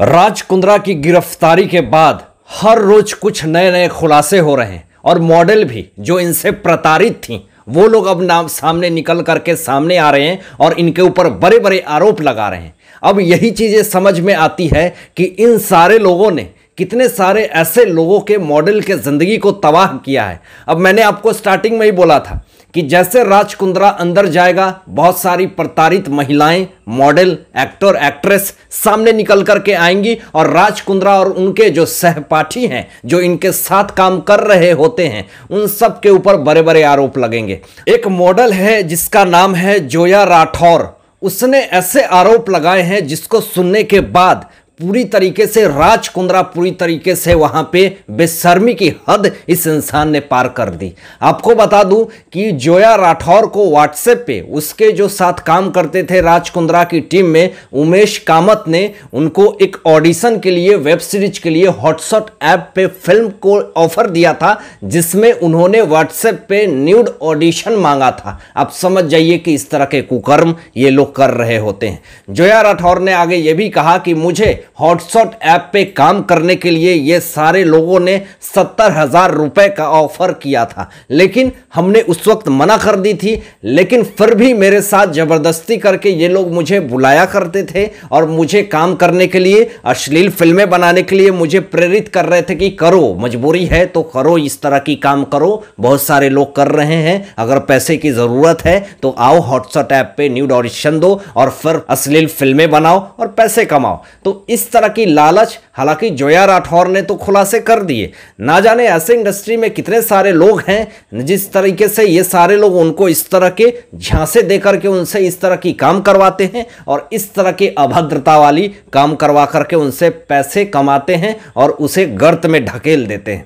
राज कुंद्रा की गिरफ्तारी के बाद हर रोज कुछ नए नए खुलासे हो रहे हैं और मॉडल भी जो इनसे प्रताड़ित थी वो लोग अब नाम सामने निकल करके सामने आ रहे हैं और इनके ऊपर बड़े बड़े आरोप लगा रहे हैं अब यही चीज़ें समझ में आती है कि इन सारे लोगों ने कितने सारे ऐसे लोगों के मॉडल के ज़िंदगी को तबाह किया है अब मैंने आपको स्टार्टिंग में ही बोला था कि जैसे राजकुंद्रा अंदर जाएगा बहुत सारी प्रताड़ित महिलाएं मॉडल एक्टर एक्ट्रेस सामने निकल करके आएंगी और राजकुंद्रा और उनके जो सहपाठी हैं जो इनके साथ काम कर रहे होते हैं उन सब के ऊपर बड़े बड़े आरोप लगेंगे एक मॉडल है जिसका नाम है जोया राठौर उसने ऐसे आरोप लगाए हैं जिसको सुनने के बाद पूरी तरीके से राज कुंद्रा पूरी तरीके से वहां पे बेशर्मी की हद इस इंसान ने पार कर दी आपको बता दूं कि जोया राठौर को व्हाट्सएप पे उसके जो साथ काम करते थे राज कुंद्रा की टीम में उमेश कामत ने उनको एक ऑडिशन के लिए वेब सीरीज के लिए हॉटसॉट ऐप पे फिल्म को ऑफर दिया था जिसमें उन्होंने व्हाट्सएप पे न्यूड ऑडिशन मांगा था आप समझ जाइए कि इस तरह के कुकर्म ये लोग कर रहे होते हैं जोया राठौर ने आगे ये भी कहा कि मुझे हॉटसॉट ऐप पे काम करने के लिए ये सारे लोगों ने सत्तर हज़ार रुपये का ऑफर किया था लेकिन हमने उस वक्त मना कर दी थी लेकिन फिर भी मेरे साथ ज़बरदस्ती करके ये लोग मुझे बुलाया करते थे और मुझे काम करने के लिए अश्लील फिल्में बनाने के लिए मुझे प्रेरित कर रहे थे कि करो मजबूरी है तो करो इस तरह की काम करो बहुत सारे लोग कर रहे हैं अगर पैसे की ज़रूरत है तो आओ हॉटसॉट ऐप पे न्यूड ऑडिशन दो और फिर अश्लील फिल्में बनाओ और पैसे कमाओ तो इस तरह की लालच हालांकि जोया राठौर ने तो खुलासे कर दिए ना जाने ऐसे इंडस्ट्री में कितने सारे लोग हैं जिस तरीके से ये सारे लोग उनको इस तरह के झांसे देकर के उनसे इस तरह की काम करवाते हैं और इस तरह की अभद्रता वाली काम करवा करके उनसे पैसे कमाते हैं और उसे गर्त में ढकेल देते हैं